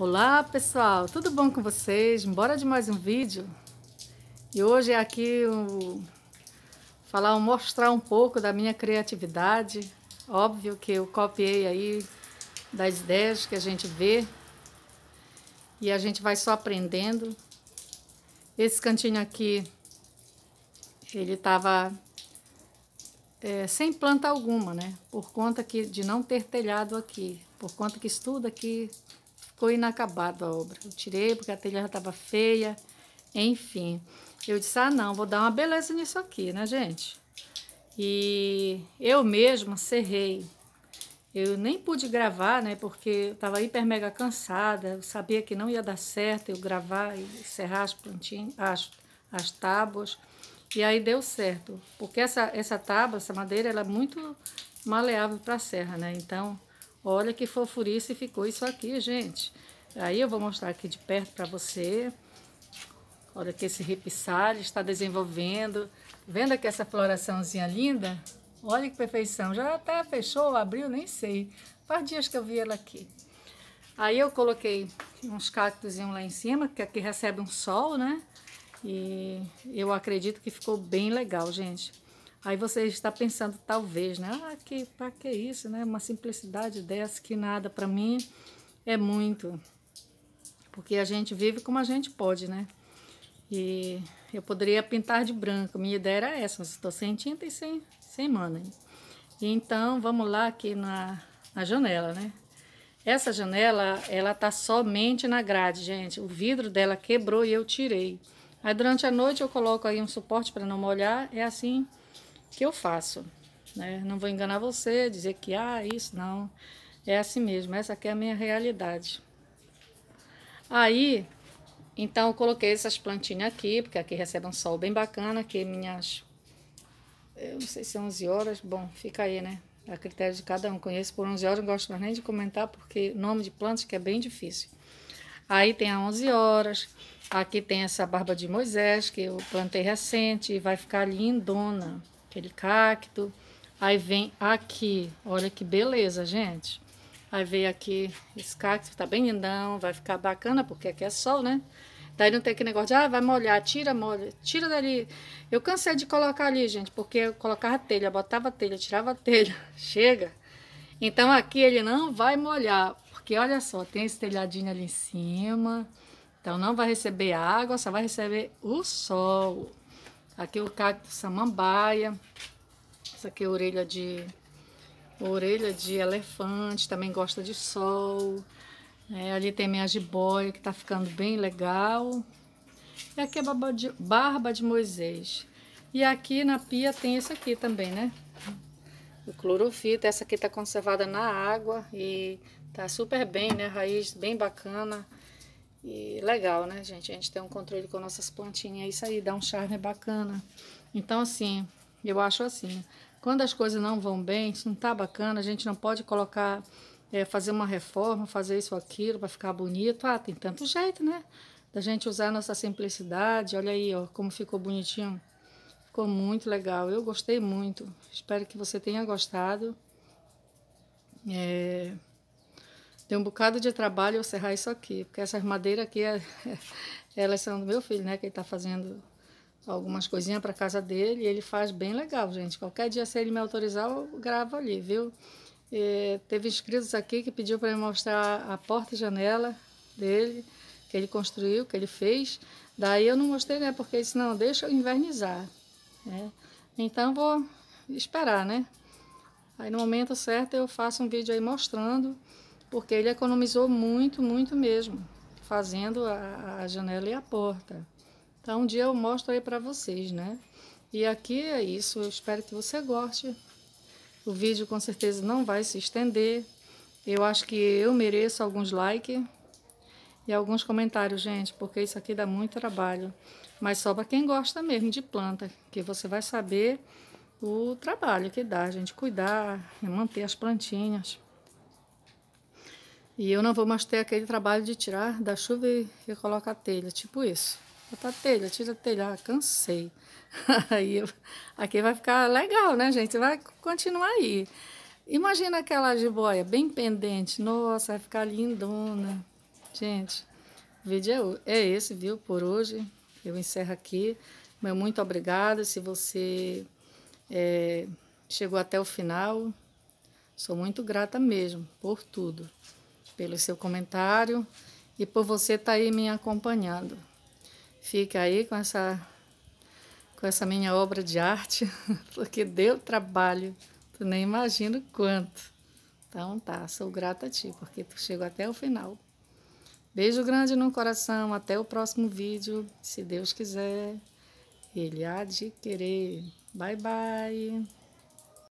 Olá pessoal, tudo bom com vocês? Bora de mais um vídeo? E hoje é aqui o... falar, mostrar um pouco da minha criatividade. Óbvio que eu copiei aí das ideias que a gente vê e a gente vai só aprendendo. Esse cantinho aqui, ele estava é, sem planta alguma, né? Por conta que, de não ter telhado aqui, por conta que estudo aqui ficou inacabada a obra. Eu tirei porque a telha já estava feia, enfim. Eu disse, ah não, vou dar uma beleza nisso aqui, né gente? E eu mesma cerrei. Eu nem pude gravar, né, porque eu estava hiper mega cansada, eu sabia que não ia dar certo eu gravar e serrar as plantinhas, as, as tábuas. E aí deu certo, porque essa, essa tábua, essa madeira, ela é muito maleável para a serra, né? Então, Olha que fofurice ficou isso aqui, gente. Aí eu vou mostrar aqui de perto para você. Olha que esse ripiçalho está desenvolvendo. Vendo aqui essa floraçãozinha linda? Olha que perfeição. Já até fechou, abriu, nem sei. Faz dias que eu vi ela aqui. Aí eu coloquei uns cactos lá em cima, que aqui recebe um sol, né? E eu acredito que ficou bem legal, gente. Aí você está pensando, talvez, né? Ah, que, pra que isso, né? Uma simplicidade dessa que nada para mim é muito. Porque a gente vive como a gente pode, né? E eu poderia pintar de branco. Minha ideia era essa, mas estou sem tinta e sem, sem mana. E então, vamos lá aqui na, na janela, né? Essa janela, ela tá somente na grade, gente. O vidro dela quebrou e eu tirei. Aí durante a noite eu coloco aí um suporte para não molhar. É assim que eu faço. Né? Não vou enganar você, dizer que, ah, isso não. É assim mesmo, essa aqui é a minha realidade. Aí, então, eu coloquei essas plantinhas aqui, porque aqui recebe um sol bem bacana, aqui minhas... Eu não sei se é 11 horas, bom, fica aí, né? A critério de cada um. Conheço por 11 horas, não gosto mais nem de comentar, porque nome de plantas que é bem difícil. Aí tem a 11 horas, aqui tem essa barba de Moisés, que eu plantei recente, e vai ficar lindona aquele cacto. Aí vem aqui, olha que beleza, gente. Aí veio aqui esse cacto, tá bem lindão, vai ficar bacana, porque aqui é sol, né? Daí não tem aquele negócio de, ah, vai molhar, tira, molha, tira dali. Eu cansei de colocar ali, gente, porque eu colocava telha, botava telha, tirava telha, chega. Então aqui ele não vai molhar, porque olha só, tem esse telhadinho ali em cima, então não vai receber água, só vai receber o sol. Aqui é o cacto samambaia. Essa aqui é orelha de orelha de elefante, também gosta de sol. É, ali tem minha jiboia, que tá ficando bem legal. E aqui é barba de, barba de Moisés. E aqui na pia tem isso aqui também, né? O clorofita. Essa aqui tá conservada na água e tá super bem, né? Raiz bem bacana. E legal, né, gente? A gente tem um controle com nossas plantinhas, é isso aí, dá um charme bacana. Então, assim, eu acho assim, quando as coisas não vão bem, isso não tá bacana, a gente não pode colocar, é, fazer uma reforma, fazer isso ou aquilo para ficar bonito. Ah, tem tanto jeito, né? Da gente usar a nossa simplicidade. Olha aí, ó, como ficou bonitinho. Ficou muito legal. Eu gostei muito. Espero que você tenha gostado. É... Tem um bocado de trabalho eu serrar isso aqui, porque essas madeiras aqui, é, é, elas são do meu filho, né? Que ele está fazendo algumas coisinhas para casa dele e ele faz bem legal, gente. Qualquer dia, se ele me autorizar, eu gravo ali, viu? E é, teve inscritos aqui que pediu para eu mostrar a porta e janela dele, que ele construiu, que ele fez. Daí eu não mostrei, né? Porque ele disse, não, deixa eu invernizar. Né? Então vou esperar, né? Aí no momento certo eu faço um vídeo aí mostrando porque ele economizou muito, muito mesmo, fazendo a, a janela e a porta. Então, um dia eu mostro aí para vocês, né? E aqui é isso, eu espero que você goste. O vídeo com certeza não vai se estender. Eu acho que eu mereço alguns likes e alguns comentários, gente, porque isso aqui dá muito trabalho. Mas só para quem gosta mesmo de planta, que você vai saber o trabalho que dá, gente, cuidar, manter as plantinhas. E eu não vou mais ter aquele trabalho de tirar da chuva e, e colocar a telha, tipo isso. Botar a telha, tira a telha, ah, cansei. aí aqui vai ficar legal, né, gente? Vai continuar aí. Imagina aquela jiboia bem pendente. Nossa, vai ficar lindona. Gente, o vídeo é, é esse, viu, por hoje. Eu encerro aqui. Meu muito obrigada se você é, chegou até o final. Sou muito grata mesmo por tudo pelo seu comentário e por você estar tá aí me acompanhando. Fica aí com essa, com essa minha obra de arte, porque deu trabalho, tu nem imagino quanto. Então tá, sou grata a ti, porque tu chegou até o final. Beijo grande no coração, até o próximo vídeo, se Deus quiser, ele há de querer. Bye, bye!